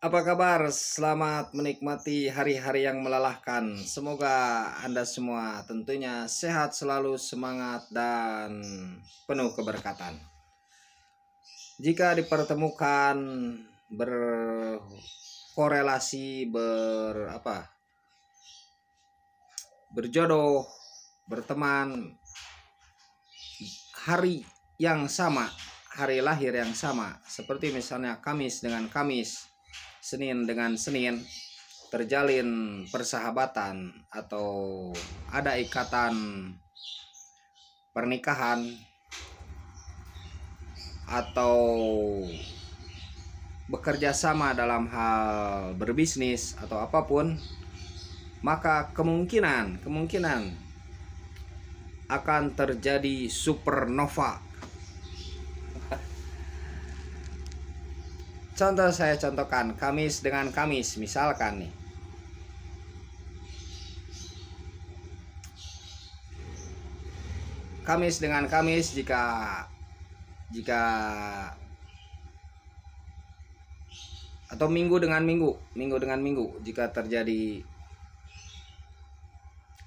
Apa kabar? Selamat menikmati hari-hari yang melelahkan. Semoga Anda semua tentunya sehat selalu, semangat, dan penuh keberkatan. Jika dipertemukan berkorelasi, ber apa? Berjodoh, berteman hari yang sama, hari lahir yang sama, seperti misalnya Kamis dengan Kamis Senin dengan Senin terjalin persahabatan atau ada ikatan pernikahan atau bekerja sama dalam hal berbisnis atau apapun maka kemungkinan kemungkinan akan terjadi supernova Contoh saya contohkan Kamis dengan Kamis misalkan nih. Kamis dengan Kamis jika jika atau minggu dengan minggu, minggu dengan minggu jika terjadi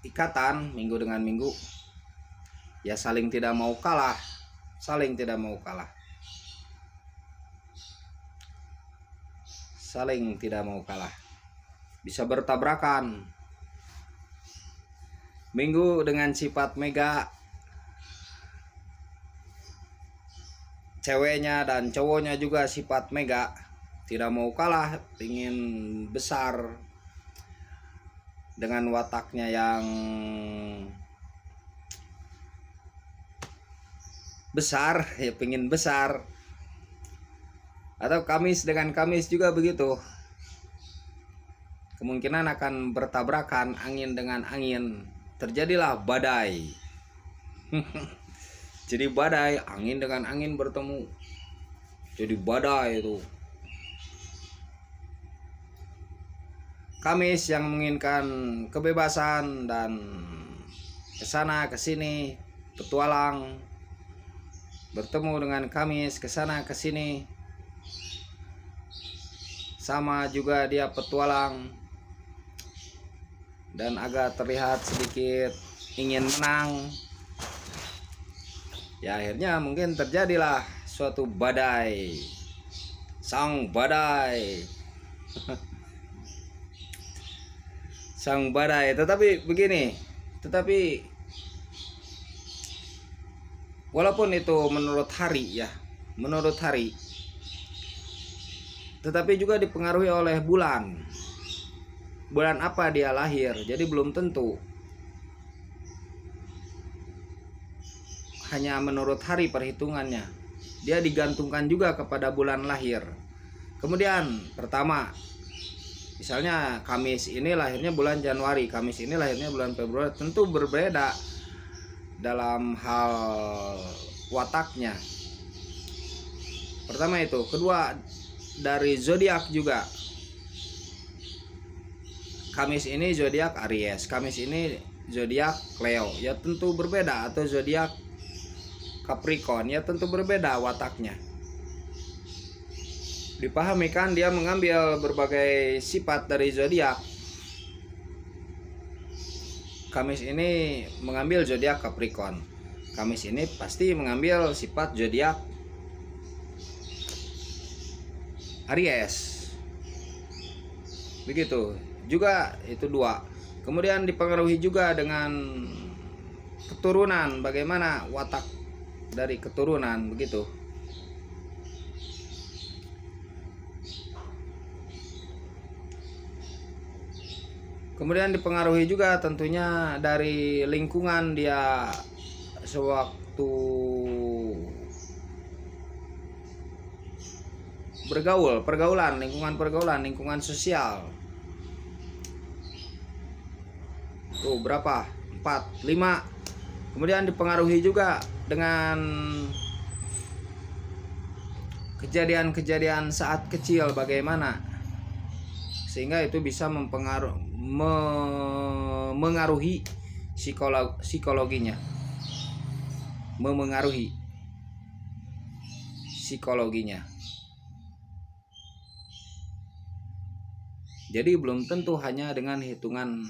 ikatan minggu dengan minggu ya saling tidak mau kalah, saling tidak mau kalah. saling tidak mau kalah. Bisa bertabrakan. Minggu dengan sifat mega ceweknya dan cowoknya juga sifat mega tidak mau kalah ingin besar dengan wataknya yang besar ya pengen besar atau Kamis dengan Kamis juga begitu kemungkinan akan bertabrakan angin dengan angin terjadilah badai jadi badai angin dengan angin bertemu jadi badai itu Kamis yang menginginkan kebebasan dan ke sana ke sini petualang bertemu dengan Kamis ke sana ke sini sama juga dia petualang dan agak terlihat sedikit ingin menang ya akhirnya mungkin terjadilah suatu badai sang badai sang badai tetapi begini tetapi walaupun itu menurut hari ya menurut hari tetapi juga dipengaruhi oleh bulan. Bulan apa dia lahir, jadi belum tentu. Hanya menurut hari perhitungannya, dia digantungkan juga kepada bulan lahir. Kemudian, pertama, misalnya Kamis ini lahirnya bulan Januari, Kamis ini lahirnya bulan Februari, tentu berbeda dalam hal wataknya. Pertama itu, kedua dari zodiak juga. Kamis ini zodiak Aries, Kamis ini zodiak Leo. Ya tentu berbeda atau zodiak Capricorn ya tentu berbeda wataknya. Dipahami kan dia mengambil berbagai sifat dari zodiak. Kamis ini mengambil zodiak Capricorn. Kamis ini pasti mengambil sifat zodiak Aries begitu juga itu dua kemudian dipengaruhi juga dengan keturunan bagaimana watak dari keturunan begitu kemudian dipengaruhi juga tentunya dari lingkungan dia sewaktu bergaul, pergaulan, lingkungan pergaulan, lingkungan sosial. Tuh, berapa? 4, 5. Kemudian dipengaruhi juga dengan kejadian-kejadian saat kecil bagaimana sehingga itu bisa mempengaruhi me, mengaruhi psikolog, psikologinya memengaruhi psikologinya Jadi belum tentu hanya dengan hitungan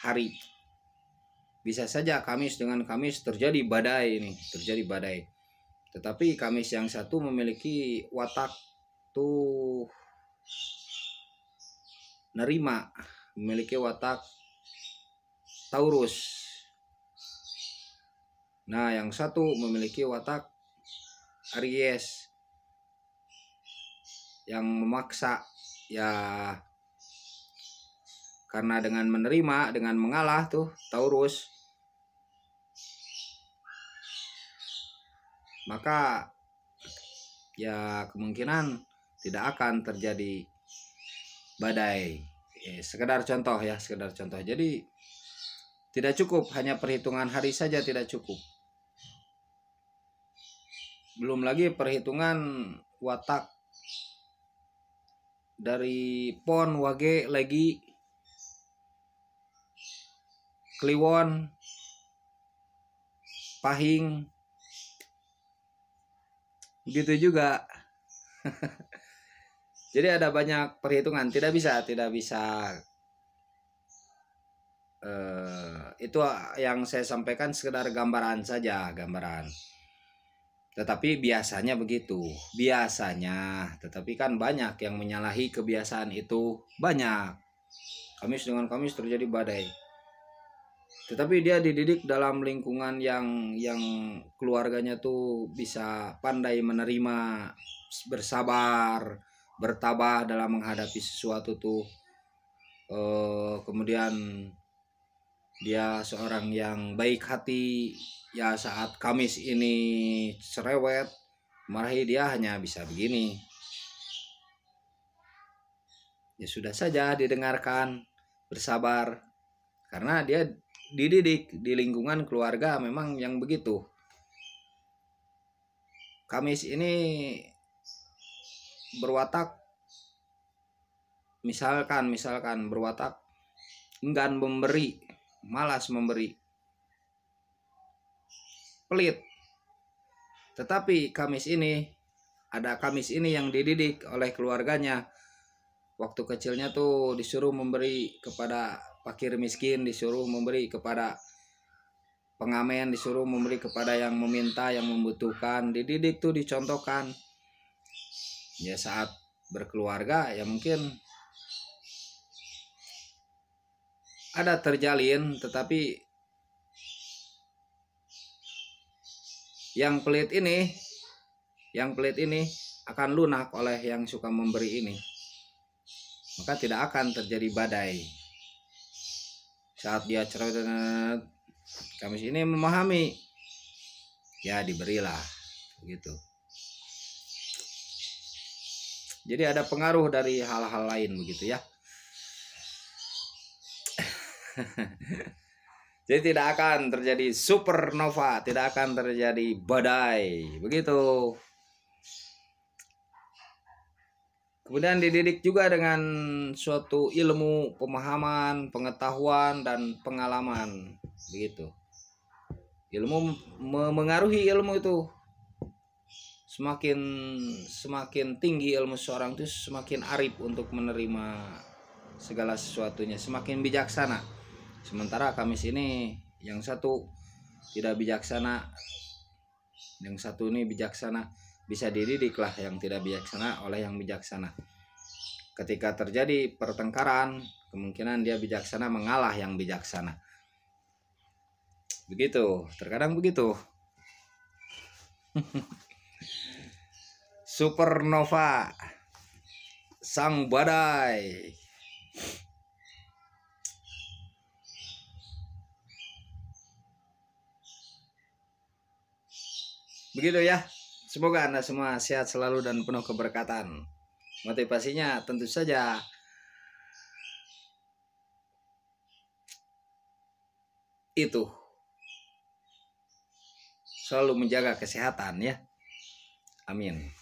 hari. Bisa saja Kamis dengan Kamis terjadi badai ini, terjadi badai. Tetapi Kamis yang satu memiliki watak tuh nerima, memiliki watak Taurus. Nah, yang satu memiliki watak Aries yang memaksa ya karena dengan menerima dengan mengalah tuh Taurus maka ya kemungkinan tidak akan terjadi badai eh, sekedar contoh ya sekedar contoh jadi tidak cukup hanya perhitungan hari saja tidak cukup belum lagi perhitungan watak dari Pon Wage lagi Kliwon Pahing begitu juga jadi ada banyak perhitungan tidak bisa tidak bisa uh, itu yang saya sampaikan sekedar gambaran saja gambaran tetapi biasanya begitu, biasanya. Tetapi kan banyak yang menyalahi kebiasaan itu, banyak. Kamis dengan Kamis terjadi badai. Tetapi dia dididik dalam lingkungan yang yang keluarganya tuh bisa pandai menerima, bersabar, bertabah dalam menghadapi sesuatu tuh. Eh, kemudian dia seorang yang baik hati ya saat Kamis ini cerewet marahi dia hanya bisa begini ya sudah saja didengarkan bersabar karena dia dididik di lingkungan keluarga memang yang begitu Kamis ini berwatak misalkan misalkan berwatak enggan memberi malas memberi, pelit. Tetapi Kamis ini ada Kamis ini yang dididik oleh keluarganya. Waktu kecilnya tuh disuruh memberi kepada fakir miskin, disuruh memberi kepada pengamen, disuruh memberi kepada yang meminta, yang membutuhkan. Dididik tuh dicontohkan. Ya saat berkeluarga ya mungkin ada terjalin tetapi yang pelit ini yang pelit ini akan lunak oleh yang suka memberi ini maka tidak akan terjadi badai saat dia cerita kami ini memahami ya diberilah gitu jadi ada pengaruh dari hal-hal lain begitu ya Jadi tidak akan terjadi supernova, tidak akan terjadi badai. Begitu. Kemudian dididik juga dengan suatu ilmu, pemahaman, pengetahuan, dan pengalaman. Begitu. Ilmu memengaruhi ilmu itu. Semakin semakin tinggi ilmu seorang itu semakin arif untuk menerima segala sesuatunya, semakin bijaksana Sementara kami sini yang satu tidak bijaksana, yang satu ini bijaksana bisa dididiklah yang tidak bijaksana oleh yang bijaksana. Ketika terjadi pertengkaran, kemungkinan dia bijaksana mengalah yang bijaksana. Begitu, terkadang begitu. Supernova sang badai Begitu ya. Semoga Anda semua sehat selalu dan penuh keberkatan. Motivasinya tentu saja itu selalu menjaga kesehatan ya. Amin.